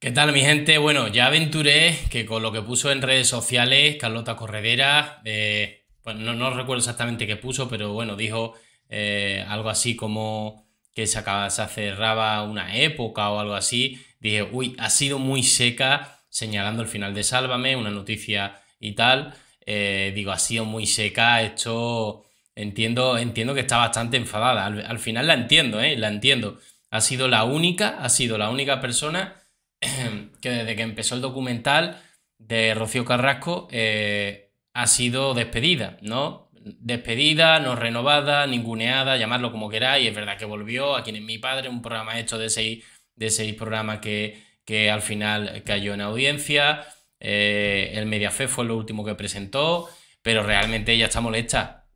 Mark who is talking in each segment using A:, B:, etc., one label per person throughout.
A: ¿Qué tal mi gente? Bueno, ya aventuré que con lo que puso en redes sociales Carlota Corredera, eh, pues no, recuerdo exactamente qué puso, pero bueno, dijo eh, algo así como que se, acaba, se cerraba una época o algo así. Dije, uy, ha sido muy seca señalando el final de Sálvame, una noticia y tal. Eh, digo, ha sido muy seca, esto entiendo, entiendo que está bastante enfadada. Al, al final la entiendo, La entiendo. Ha sido la única, ha sido la única persona que desde que empezó el documental de Rocío Carrasco eh, ha sido despedida, ¿no? Despedida, no renovada, ninguneada, llamarlo como queráis. Es verdad que volvió a quien es mi padre, un programa hecho de seis, de seis programas que, al final cayó en audiencia. Eh, el Mediafe fue lo último que presentó, pero realmente ella está molesta.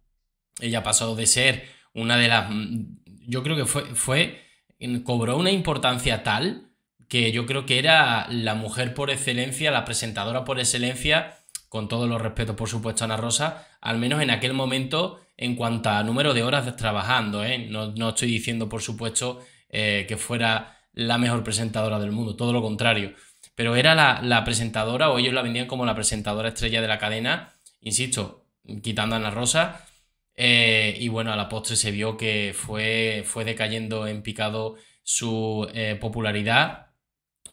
A: Ella pasó de ser una de las. Mm, yo creo que fue. fue cobró una importancia tal que yo creo que era la mujer por excelencia, la presentadora por excelencia, con todos los respetos, por supuesto, a Ana Rosa, al menos en aquel momento, en cuanto a número de horas trabajando. ¿eh? No, estoy diciendo, por supuesto, eh, que fuera la mejor presentadora del mundo, todo lo contrario. Pero era la, presentadora, o ellos la vendían como la presentadora estrella de la cadena, insisto, quitando a Ana Rosa. Eh, y bueno, a la postre se vio que fue, fue decayendo en picado su popularidad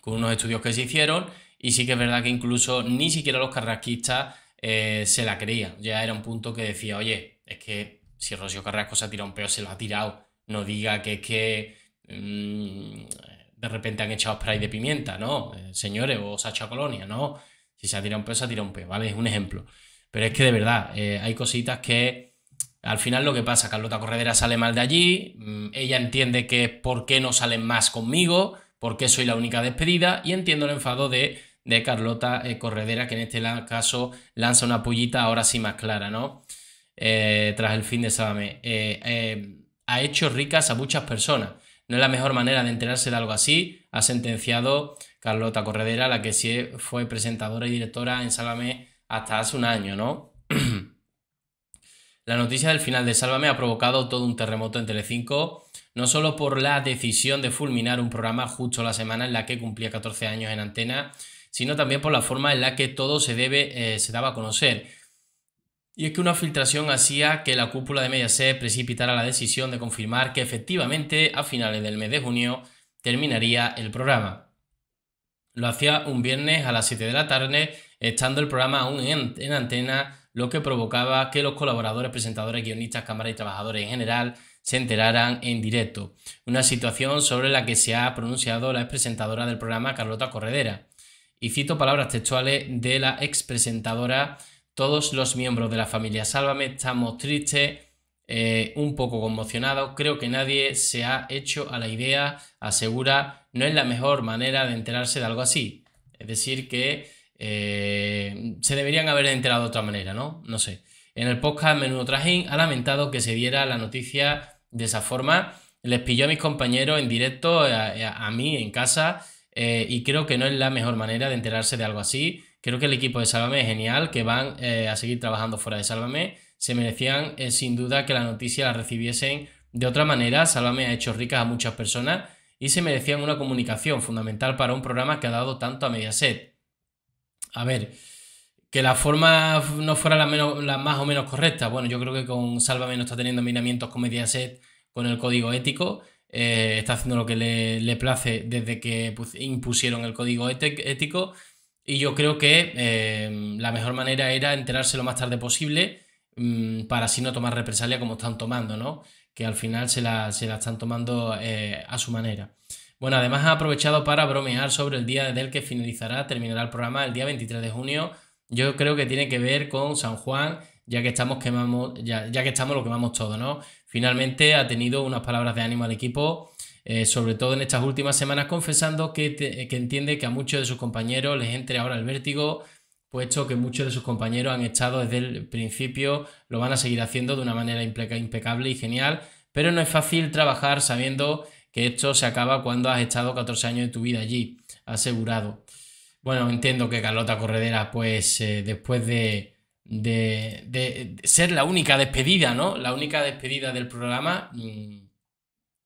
A: con unos estudios que se hicieron y sí que es verdad que incluso ni siquiera los carrasquistas eh, se la creían. Ya era un punto que decía, oye, es que si Rocío Carrasco se ha tirado un peo, se lo ha tirado. No diga que es que mm, de repente han echado spray de pimienta, ¿no? Eh, señores, o Sacha colonia, ¿no? Si se ha tirado un peo, se ha tirado un peo, ¿vale? Es un ejemplo. Pero es que de verdad, eh, hay cositas que al final lo que pasa, Carlota Corredera sale mal de allí, mm, ella entiende que por qué no salen más conmigo, porque soy la única despedida y entiendo el enfado de, de Carlota eh, Corredera, que en este caso lanza una pullita ahora sí más clara, ¿no? Eh, tras el fin de Sábame. Eh, ha hecho ricas a muchas personas. No es la mejor manera de enterarse de algo así, ha sentenciado Carlota Corredera, la que sí fue presentadora y directora en Salame hasta hace un año, ¿no? La noticia del final de Sálvame ha provocado todo un terremoto en Telecinco, no solo por la decisión de fulminar un programa justo la semana en la que cumplía 14 años en antena, sino también por la forma en la que todo se, debe, eh, se daba a conocer. Y es que una filtración hacía que la cúpula de Mediaset precipitara la decisión de confirmar que efectivamente a finales del mes de junio terminaría el programa. Lo hacía un viernes a las 7 de la tarde, estando el programa aún en antena lo que provocaba que los colaboradores, presentadores, guionistas, cámaras y trabajadores en general se enteraran en directo. Una situación sobre la que se ha pronunciado la expresentadora del programa, Carlota Corredera. Y cito palabras textuales de la expresentadora. Todos los miembros de la familia Sálvame estamos tristes, eh, un poco conmocionados. Creo que nadie se ha hecho a la idea, asegura, no es la mejor manera de enterarse de algo así. Es decir, que eh, se deberían haber enterado de otra manera, ¿no? No sé. En el podcast Menudo Trajín ha lamentado que se diera la noticia de esa forma. Les pilló a mis compañeros en directo, eh, eh, a, mí en casa, y creo que no es la mejor manera de enterarse de algo así. Creo que el equipo de Sálvame es genial, que van a seguir trabajando fuera de Sálvame. Se merecían sin duda que la noticia la recibiesen de otra manera. Sálvame ha hecho ricas a muchas personas y se merecían una comunicación fundamental para un programa que ha dado tanto a Mediaset a ver, que la forma no fuera la, más o menos correcta. Bueno, yo creo que con Sálvame no está teniendo minamientos con Mediaset, con el código ético. Eh, está haciendo lo que le, place desde que pues, impusieron el código ético. Y yo creo que em, la mejor manera era enterarse lo más tarde posible mm, para así no tomar represalia como están tomando, ¿no? Que al final se la, están tomando eh, a su manera. Bueno, además ha aprovechado para bromear sobre el día del que finalizará, terminará el programa el día 23 de junio. Yo creo que tiene que ver con San Juan, ya que estamos quemamos, ya, que estamos lo quemamos todo, ¿no? Finalmente ha tenido unas palabras de ánimo al equipo, eh, sobre todo en estas últimas semanas, confesando que, que entiende que a muchos de sus compañeros les entre ahora el vértigo, puesto que muchos de sus compañeros han estado desde el principio, lo van a seguir haciendo de una manera impecable y genial, pero no es fácil trabajar sabiendo que esto se acaba cuando has estado 14 años de tu vida allí, asegurado. Bueno, entiendo que Carlota Corredera, pues eh, después de, de, ser la única despedida, ¿no? La única despedida del programa, mm,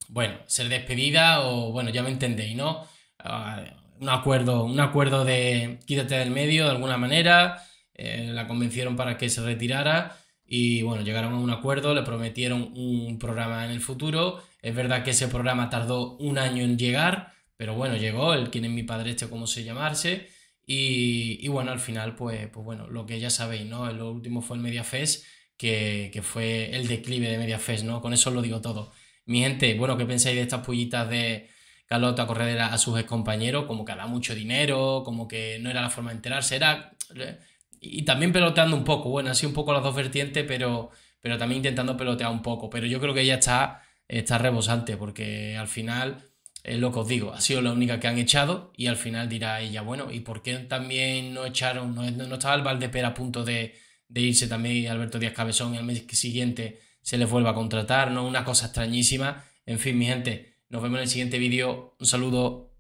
A: bueno, ser despedida o, bueno, ya me entendéis, ¿no? Ah, un acuerdo, un acuerdo de quítate del medio de alguna manera, eh, la convencieron para que se retirara y bueno, llegaron a un acuerdo, le prometieron un programa en el futuro es verdad que ese programa tardó un año en llegar, pero bueno, llegó el quién es mi padre este, cómo se llamarse. Y, y, bueno, al final, pues, pues bueno, lo que ya sabéis, ¿no? Lo último fue el MediaFest, que, que fue el declive de MediaFest, ¿no? Con eso lo digo todo. Mi gente, bueno, ¿qué pensáis de estas pullitas de Carlota Corredera a sus compañeros Como que da mucho dinero, como que no era la forma de enterarse, era... Y también peloteando un poco, bueno, así un poco las dos vertientes, pero, pero también intentando pelotear un poco. Pero yo creo que ella está está rebosante, porque al final, es lo que os digo, ha sido la única que han echado y al final dirá ella, bueno, ¿y por qué también no echaron, no, estaba el Valdepera a punto de, irse también Alberto Díaz Cabezón y al mes siguiente se le vuelva a contratar, ¿no? Una cosa extrañísima. En fin, mi gente, nos vemos en el siguiente vídeo. Un saludo.